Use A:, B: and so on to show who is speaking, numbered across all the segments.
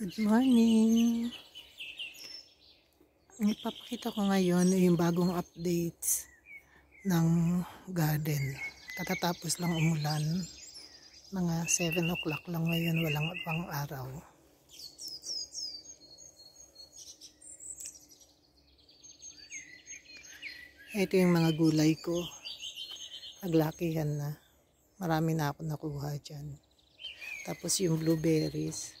A: Good morning! Ang ipapakita ko ngayon ay yung bagong updates ng garden. Katatapos lang umulan. Mga 7 o'clock lang ngayon, walang pang araw. Ito yung mga gulay ko. Naglakihan na. Marami na ako nakuha dyan. Tapos yung blueberries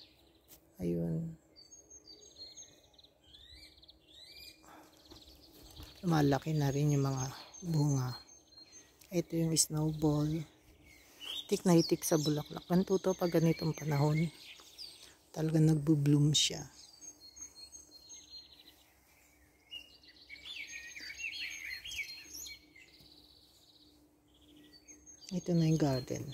A: Ayun. Malaki na rin yung mga bunga. Ito yung snowball. Tik na itik sa bulaklak. Ganito to pag ganitong panahon. Talaga nagbo-bloom siya. Ito na yung garden.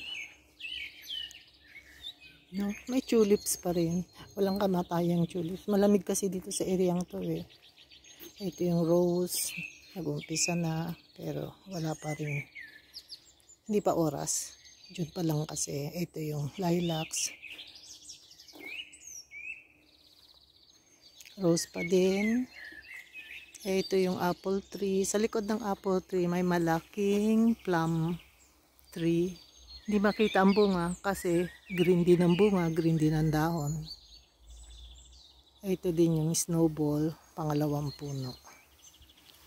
A: No? May tulips pa rin. Walang kamatayang tulips. Malamig kasi dito sa area to eh. Ito yung rose. Nagumpisa na. Pero wala pa rin. Hindi pa oras. Diyan pa lang kasi. Ito yung lilacs. Rose pa din. Ito yung apple tree. Sa likod ng apple tree, may malaking plum tree. Hindi makita ang bunga kasi green din ang bunga, green din ang dahon. Ito din yung snowball, pangalawang puno.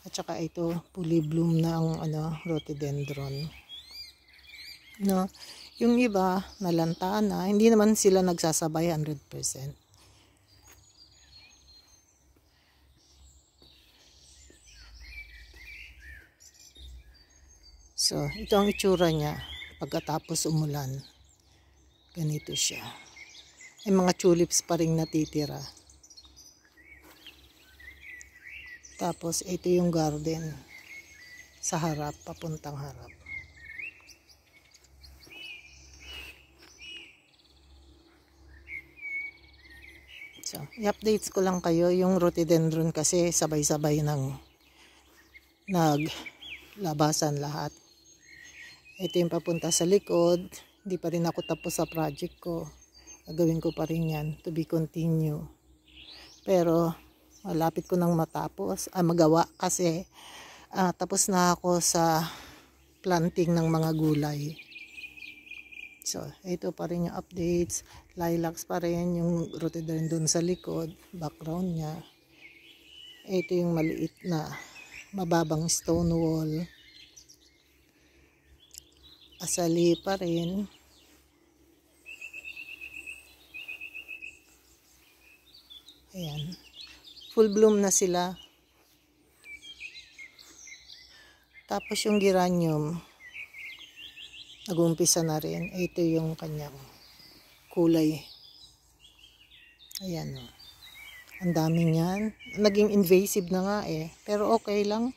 A: At saka ito, fully bloom na ang ano, rhododendron. No? Yung iba, nalanta na. Hindi naman sila nagsasabay 100%. So, ito ang itsura niya pagkatapos umulan. Ganito siya. Ay mga tulips pa rin natitira. Tapos ito yung garden sa harap, papuntang harap. So, i-updates ko lang kayo yung rhododendron kasi sabay-sabay nang naglabasan lahat ito yung papunta sa likod hindi pa rin ako tapos sa project ko gagawin ko pa rin yan to be continue pero malapit ko nang matapos ah, magawa kasi ah, tapos na ako sa planting ng mga gulay so ito pa rin yung updates lilacs pa rin yung rooted rin sa likod background niya ito yung maliit na mababang stone wall asali pa rin ayan full bloom na sila tapos yung geranium nagumpisa na rin ito yung kanyang kulay ayan o oh. ang dami niyan naging invasive na nga eh pero okay lang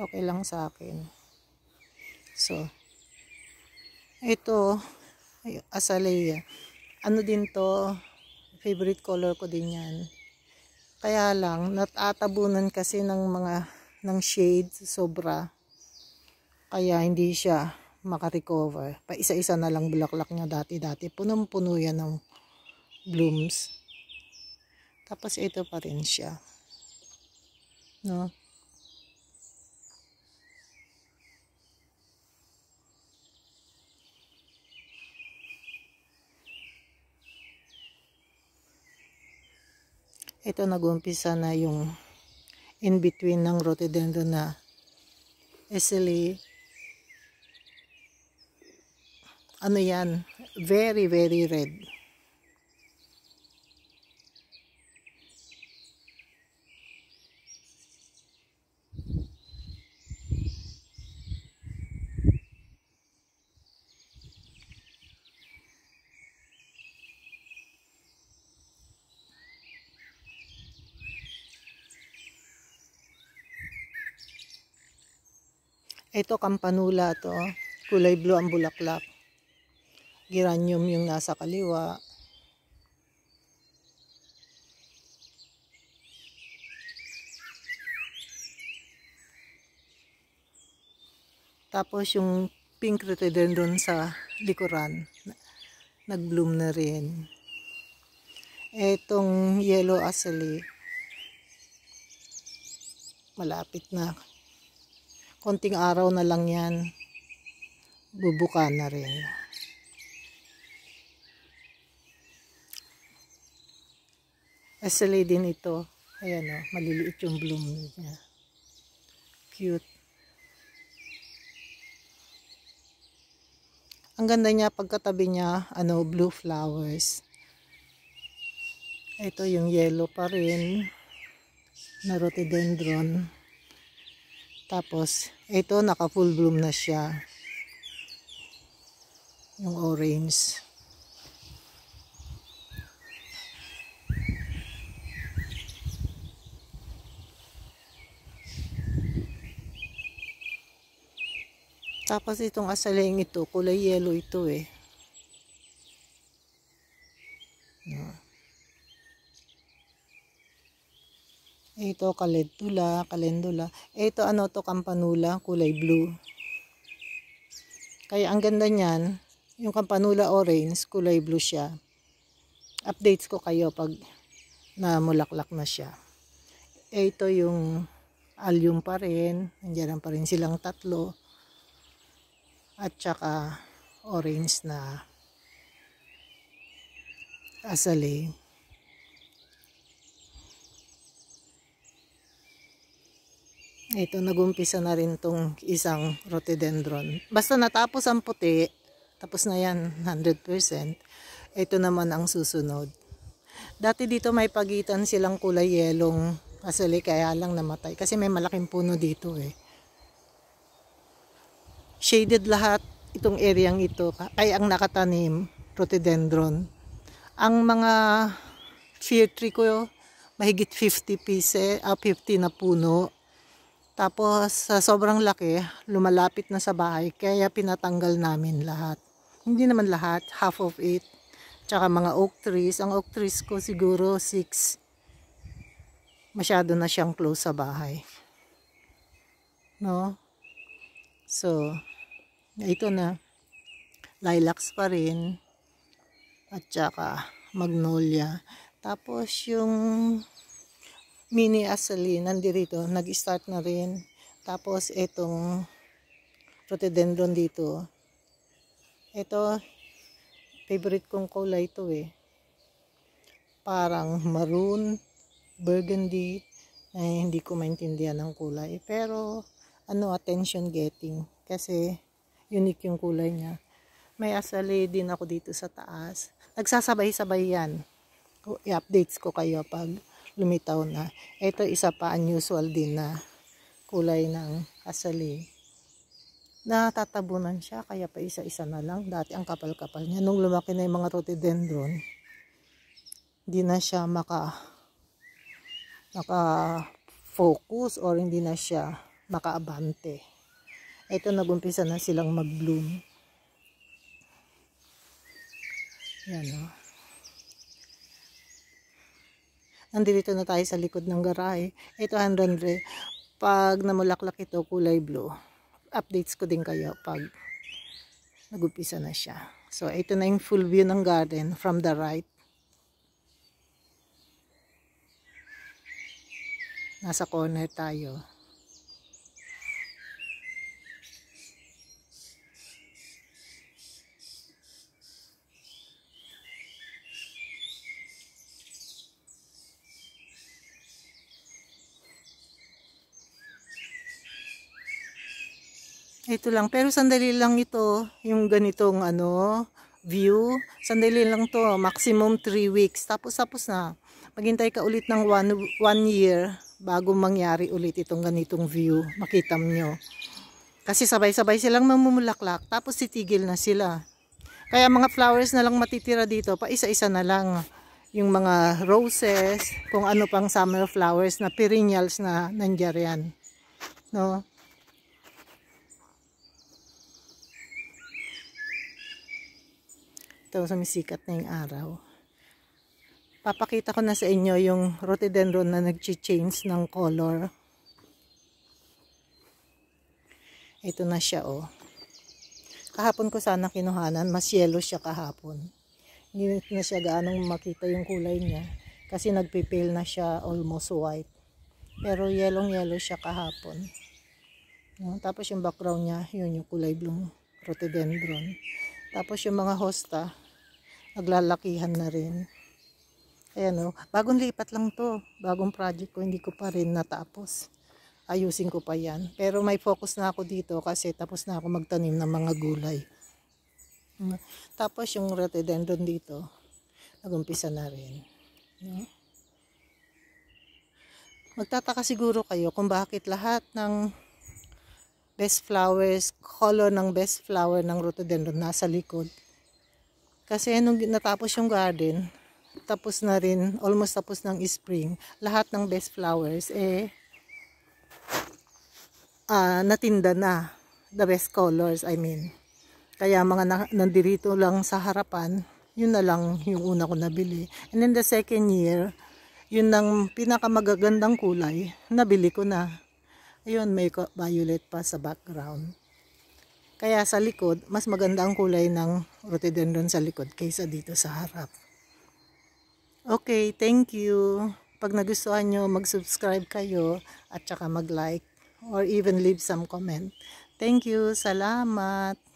A: okay lang sa akin so ito ay, azalea ano din to favorite color ko din yan kaya lang natatabunan kasi ng mga ng shade sobra kaya hindi siya makarecover pa isa isa na lang bulaklak niya dati dati punong puno yan ng blooms tapos ito pa rin siya no ito nagumpisa na yung in between ng rotodendron na SLA ano yan very very red Ito kampanula to. Kulay blue ang bulaklak. Geranium yung nasa kaliwa. Tapos yung pink rhododendron sa likuran, nagbloom na rin. Etong yellow asali, malapit na konting araw na lang yan bubuka na rin Asali din ito. Ayan o, oh, maliliit yung bloom niya. Cute. Ang ganda niya pagkatabi niya, ano, blue flowers. Ito yung yellow pa rin na rhododendron. Tapos, ito naka full bloom na siya. Yung orange. Tapos itong asaling ito, kulay yellow ito eh. Ito kalendula, kalendula. Ito ano to kampanula, kulay blue. Kaya ang ganda niyan, yung kampanula orange, kulay blue siya. Updates ko kayo pag namulaklak na siya. Ito yung alyum pa rin. Nandiyan pa rin silang tatlo. At saka orange na asali. Ito, nagumpisa na rin tong isang rotodendron. Basta natapos ang puti, tapos na yan, 100%. Ito naman ang susunod. Dati dito may pagitan silang kulay yelong asali, kaya lang namatay. Kasi may malaking puno dito eh. Shaded lahat itong areyang ito, ay ang nakatanim, rotodendron. Ang mga fear tree ko, mahigit 50 pieces ah, 50 na puno tapos sa sobrang laki, lumalapit na sa bahay kaya pinatanggal namin lahat. Hindi naman lahat, half of it. Tsaka mga oak trees. Ang oak trees ko siguro 6. Masyado na siyang close sa bahay. No? So, ito na. Lilacs pa rin. At tsaka magnolia. Tapos yung mini asali nandirito nag-start na rin tapos itong rotodendron dito ito favorite kong kulay ito eh parang maroon burgundy eh, hindi ko maintindihan ang kulay pero ano attention getting kasi unique yung kulay niya may asali din ako dito sa taas nagsasabay-sabay yan i-updates ko kayo pag lumitaw na. Ito isa pa unusual din na kulay ng asali. Natatabunan siya kaya pa isa-isa na lang. Dati ang kapal-kapal niya. Nung lumaki na yung mga rotodendron, hindi na siya maka maka focus or hindi na siya makaabante. Ito nagumpisa na silang mag-bloom. Yan o. Oh. Nandito na tayo sa likod ng garahe. Ito 100. Pag namulaklak ito, kulay blue. Updates ko din kayo pag nagupisa na siya. So, ito na yung full view ng garden from the right. Nasa corner tayo. Ito lang. Pero sandali lang ito. Yung ganitong ano, view. Sandali lang to. Maximum 3 weeks. Tapos, tapos na. Maghintay ka ulit ng 1 year bago mangyari ulit itong ganitong view. Makita nyo. Kasi sabay-sabay silang mamumulaklak. Tapos titigil na sila. Kaya mga flowers na lang matitira dito. Pa isa-isa na lang yung mga roses, kung ano pang summer flowers na perennials na nandiyan. No? Ito, sa misikat na yung araw. Papakita ko na sa inyo yung rotodendron na nag-change ng color. Ito na siya, oh. Kahapon ko sana kinuhanan. Mas yellow siya kahapon. Hindi na siya gaanong makita yung kulay niya. Kasi nagpipil na siya almost white. Pero yellow-yellow siya kahapon. No? Tapos yung background niya, yun yung kulay blue rotodendron. Tapos yung mga hosta, paglalakihan na rin. Ayan o, oh. bagong lipat lang to. Bagong project ko, hindi ko pa rin natapos. Ayusin ko pa yan. Pero may focus na ako dito kasi tapos na ako magtanim ng mga gulay. Hmm. Tapos yung rhododendron dito, nagumpisa na rin. No? Hmm. Magtataka siguro kayo kung bakit lahat ng best flowers, color ng best flower ng rhododendron nasa likod. Kasi nung natapos yung garden, tapos na rin, almost tapos ng spring, lahat ng best flowers, eh, uh, natinda na. The best colors, I mean. Kaya mga na nandirito lang sa harapan, yun na lang yung una ko nabili. And then the second year, yun ang pinakamagagandang kulay, nabili ko na. Ayun, may violet pa sa background. Kaya sa likod, mas maganda ang kulay ng rotodendron sa likod kaysa dito sa harap. Okay, thank you. Pag nagustuhan nyo, mag-subscribe kayo at saka mag-like or even leave some comment. Thank you. Salamat.